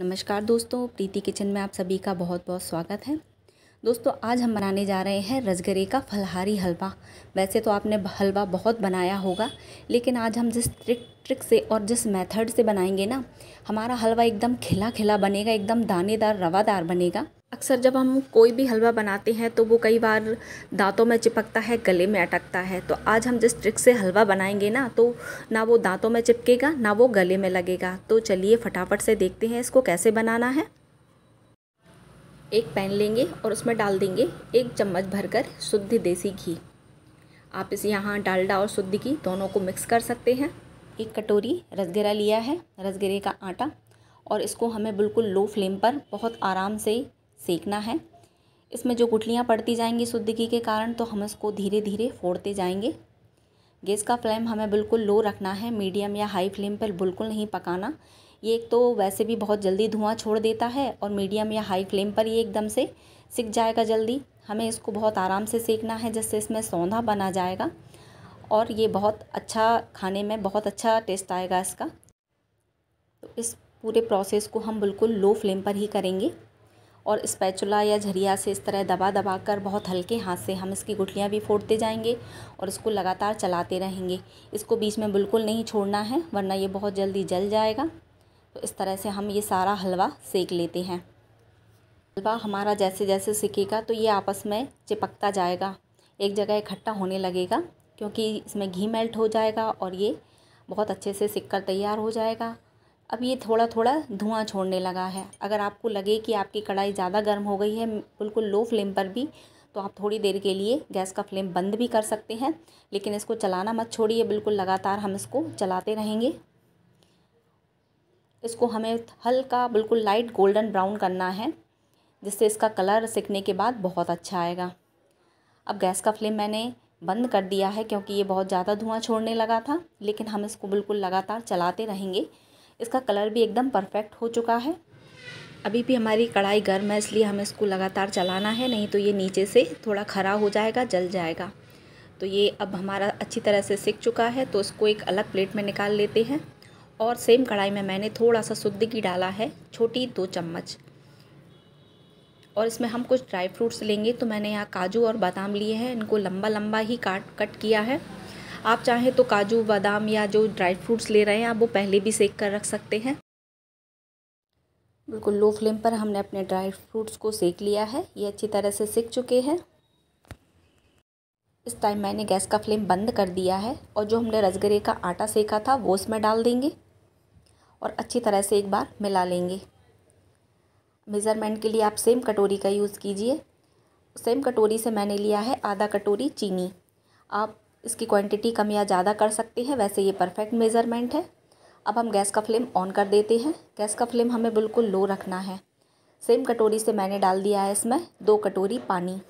नमस्कार दोस्तों प्रीति किचन में आप सभी का बहुत बहुत स्वागत है दोस्तों आज हम बनाने जा रहे हैं रसगरे का फलहारी हलवा वैसे तो आपने हलवा बहुत बनाया होगा लेकिन आज हम जिस ट्रिक ट्रिक से और जिस मेथड से बनाएंगे ना हमारा हलवा एकदम खिला खिला बनेगा एकदम दानेदार रवादार बनेगा अक्सर जब हम कोई भी हलवा बनाते हैं तो वो कई बार दांतों में चिपकता है गले में अटकता है तो आज हम जिस ट्रिक से हलवा बनाएंगे ना तो ना वो दांतों में चिपकेगा ना वो गले में लगेगा तो चलिए फटाफट से देखते हैं इसको कैसे बनाना है एक पैन लेंगे और उसमें डाल देंगे एक चम्मच भरकर शुद्ध देसी घी आप इस यहाँ डालडा और शुद्ध घी दोनों को मिक्स कर सकते हैं एक कटोरी रसगेरा लिया है रसगेरे का आटा और इसको हमें बिल्कुल लो फ्लेम पर बहुत आराम से सेकना है इसमें जो गुठलियाँ पड़ती जाएंगी शुद्ध घी के कारण तो हम इसको धीरे धीरे फोड़ते जाएंगे गैस का फ्लेम हमें बिल्कुल लो रखना है मीडियम या हाई फ्लेम पर बिल्कुल नहीं पकाना ये एक तो वैसे भी बहुत जल्दी धुआं छोड़ देता है और मीडियम या हाई फ्लेम पर ये एकदम से सिक जाएगा जल्दी हमें इसको बहुत आराम से सेकना है जिससे इसमें सौंधा बना जाएगा और ये बहुत अच्छा खाने में बहुत अच्छा टेस्ट आएगा इसका तो इस पूरे प्रोसेस को हम बिल्कुल लो फ्लेम पर ही करेंगे और स्पैचुला या झरिया से इस तरह दबा दबा कर बहुत हल्के हाथ से हम इसकी गुटलियाँ भी फोड़ते जाएंगे और इसको लगातार चलाते रहेंगे इसको बीच में बिल्कुल नहीं छोड़ना है वरना ये बहुत जल्दी जल जाएगा तो इस तरह से हम ये सारा हलवा सेक लेते हैं हलवा हमारा जैसे जैसे सीखेगा तो ये आपस में चिपकता जाएगा एक जगह इकट्ठा होने लगेगा क्योंकि इसमें घी मेल्ट हो जाएगा और ये बहुत अच्छे से कर तैयार हो जाएगा अब ये थोड़ा थोड़ा धुआं छोड़ने लगा है अगर आपको लगे कि आपकी कढ़ाई ज़्यादा गर्म हो गई है बिल्कुल लो फ्लेम पर भी तो आप थोड़ी देर के लिए गैस का फ्लेम बंद भी कर सकते हैं लेकिन इसको चलाना मत छोड़िए बिल्कुल लगातार हम इसको चलाते रहेंगे इसको हमें हल्का बिल्कुल लाइट गोल्डन ब्राउन करना है जिससे इसका कलर सीखने के बाद बहुत अच्छा आएगा अब गैस का फ्लेम मैंने बंद कर दिया है क्योंकि ये बहुत ज़्यादा धुआं छोड़ने लगा था लेकिन हम इसको बिल्कुल लगातार चलाते रहेंगे इसका कलर भी एकदम परफेक्ट हो चुका है अभी भी हमारी कढ़ाई गर्म है इसलिए हमें इसको लगातार चलाना है नहीं तो ये नीचे से थोड़ा खरा हो जाएगा जल जाएगा तो ये अब हमारा अच्छी तरह से सिक चुका है तो इसको एक अलग प्लेट में निकाल लेते हैं और सेम कढ़ाई में मैंने थोड़ा सा सुद्ध घी डाला है छोटी दो चम्मच और इसमें हम कुछ ड्राई फ्रूट्स लेंगे तो मैंने यहाँ काजू और बादाम लिए हैं इनको लंबा लंबा ही काट कट किया है आप चाहें तो काजू बादाम या जो ड्राई फ्रूट्स ले रहे हैं आप वो पहले भी सेक कर रख सकते हैं बिल्कुल लो फ्लेम पर हमने अपने ड्राई फ्रूट्स को सेक लिया है ये अच्छी तरह से सेक चुके हैं इस टाइम मैंने गैस का फ्लेम बंद कर दिया है और जो हमने रसगरे का आटा सेका था वो इसमें डाल देंगे और अच्छी तरह से एक बार मिला लेंगे मेज़रमेंट के लिए आप सेम कटोरी का यूज़ कीजिए सेम कटोरी से मैंने लिया है आधा कटोरी चीनी आप इसकी क्वांटिटी कम या ज़्यादा कर सकते हैं वैसे ये परफेक्ट मेज़रमेंट है अब हम गैस का फ्लेम ऑन कर देते हैं गैस का फ्लेम हमें बिल्कुल लो रखना है सेम कटोरी से मैंने डाल दिया है इसमें दो कटोरी पानी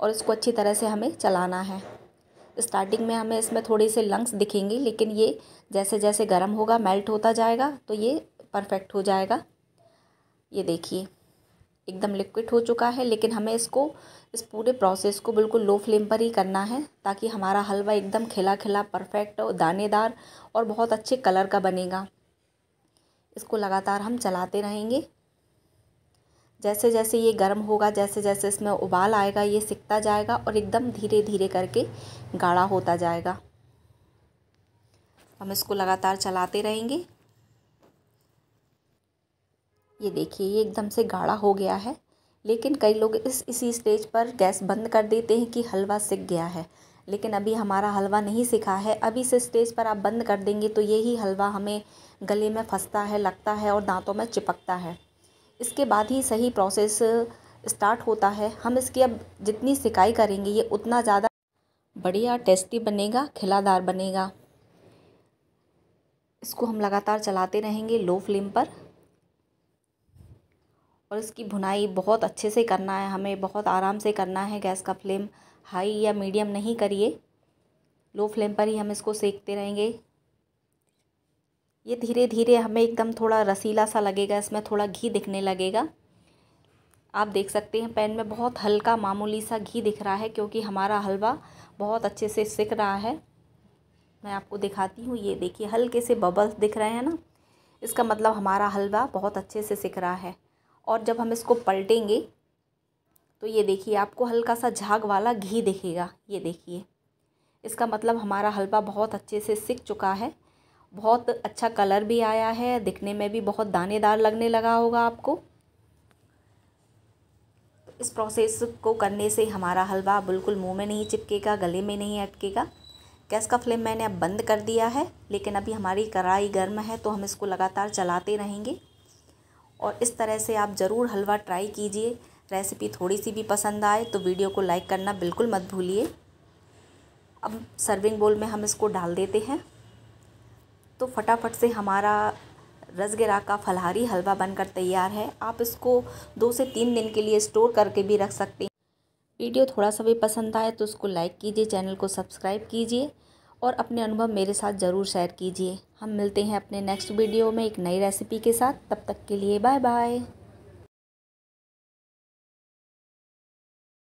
और इसको अच्छी तरह से हमें चलाना है स्टार्टिंग में हमें इसमें थोड़े से लंग्स दिखेंगे लेकिन ये जैसे जैसे गर्म होगा मेल्ट होता जाएगा तो ये परफेक्ट हो जाएगा ये देखिए एकदम लिक्विड हो चुका है लेकिन हमें इसको इस पूरे प्रोसेस को बिल्कुल लो फ्लेम पर ही करना है ताकि हमारा हलवा एकदम खिला खिला परफेक्ट और दानेदार और बहुत अच्छे कलर का बनेगा इसको लगातार हम चलाते रहेंगे जैसे जैसे ये गर्म होगा जैसे जैसे इसमें उबाल आएगा ये सिकता जाएगा और एकदम धीरे धीरे करके गाढ़ा होता जाएगा हम इसको लगातार चलाते रहेंगे ये देखिए ये एकदम से गाढ़ा हो गया है लेकिन कई लोग इस इसी स्टेज पर गैस बंद कर देते हैं कि हलवा सिक गया है लेकिन अभी हमारा हलवा नहीं सिखा है अभी इस स्टेज पर आप बंद कर देंगे तो यही हलवा हमें गले में फंसता है लगता है और दांतों में चिपकता है इसके बाद ही सही प्रोसेस स्टार्ट होता है हम इसकी अब जितनी सिकाई करेंगे ये उतना ज़्यादा बढ़िया टेस्टी बनेगा खिलादार बनेगा इसको हम लगातार चलाते रहेंगे लो फ्लेम पर और इसकी भुनाई बहुत अच्छे से करना है हमें बहुत आराम से करना है गैस का फ्लेम हाई या मीडियम नहीं करिए लो फ्लेम पर ही हम इसको सेकते रहेंगे ये धीरे धीरे हमें एकदम थोड़ा रसीला सा लगेगा इसमें थोड़ा घी दिखने लगेगा आप देख सकते हैं पैन में बहुत हल्का मामूली सा घी दिख रहा है क्योंकि हमारा हलवा बहुत अच्छे से सिक रहा है मैं आपको दिखाती हूँ ये देखिए हल्के से बबल्स दिख रहे हैं ना इसका मतलब हमारा हलवा बहुत अच्छे से सिक रहा है और जब हम इसको पलटेंगे तो ये देखिए आपको हल्का सा झाग वाला घी दिखेगा ये देखिए इसका मतलब हमारा हलवा बहुत अच्छे से सिक चुका है बहुत अच्छा कलर भी आया है दिखने में भी बहुत दानेदार लगने लगा होगा आपको इस प्रोसेस को करने से हमारा हलवा बिल्कुल मुंह में नहीं चिपकेगा गले में नहीं अटकेगा गैस का फ्लेम मैंने अब बंद कर दिया है लेकिन अभी हमारी कढ़ाई गर्म है तो हम इसको लगातार चलाते रहेंगे और इस तरह से आप ज़रूर हलवा ट्राई कीजिए रेसिपी थोड़ी सी भी पसंद आए तो वीडियो को लाइक करना बिल्कुल मत भूलिए अब सर्विंग बोल में हम इसको डाल देते हैं तो फटाफट से हमारा रसगिरा का फलहारी हलवा बनकर तैयार है आप इसको दो से तीन दिन के लिए स्टोर करके भी रख सकते हैं वीडियो थोड़ा सा भी पसंद आए तो उसको लाइक कीजिए चैनल को सब्सक्राइब कीजिए और अपने अनुभव मेरे साथ ज़रूर शेयर कीजिए हम मिलते हैं अपने नेक्स्ट वीडियो में एक नई रेसिपी के साथ तब तक के लिए बाय बाय